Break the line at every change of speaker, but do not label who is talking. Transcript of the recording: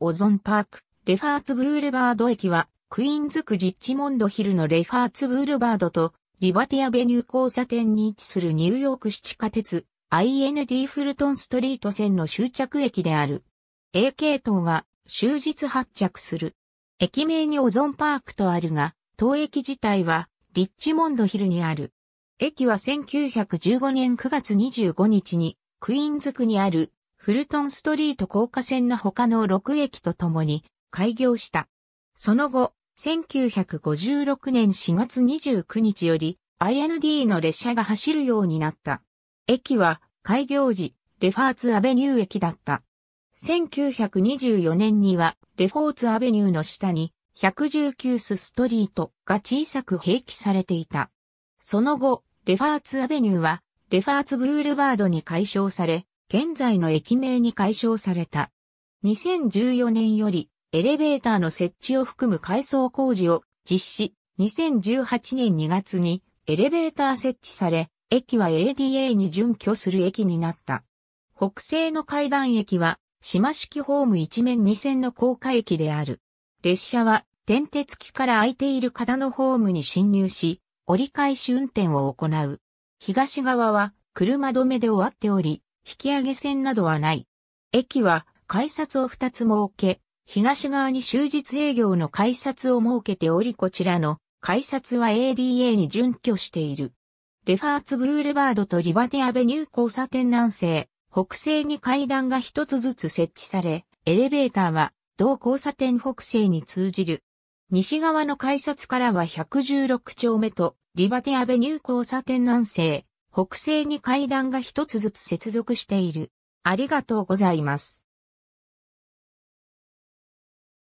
オゾンパーク、レファーツブールバード駅は、クイーンズクリッチモンドヒルのレファーツブールバードと、リバティアベニュー交差点に位置するニューヨーク市地下鉄、IND フルトンストリート線の終着駅である。A 系統が終日発着する。駅名にオゾンパークとあるが、当駅自体はリッチモンドヒルにある。駅は1915年9月25日にクイーンズ区にあるフルトンストリート高架線の他の6駅とともに開業した。その後、1956年4月29日より IND の列車が走るようになった。駅は開業時、レファーツアベニュー駅だった。1924年にはレフォーツアベニューの下に119スストリートが小さく併記されていた。その後、レファーツアベニューはレファーツブールバードに解消され、現在の駅名に解消された。2014年よりエレベーターの設置を含む改装工事を実施。2018年2月にエレベーター設置され、駅は ADA に準拠する駅になった。北西の階段駅は島式ホーム一面二線の高架駅である。列車は転鉄機から空いている片のホームに進入し、折り返し運転を行う。東側は車止めで終わっており、引き上げ線などはない。駅は改札を2つ設け、東側に終日営業の改札を設けておりこちらの改札は ADA に準拠している。レファーツブールバードとリバテアベニュー交差点南西、北西に階段が一つずつ設置され、エレベーターは同交差点北西に通じる。西側の改札からは116丁目とリバテアベニュー交差点南西、北西に階段が一つずつ接続している。ありがとうございます。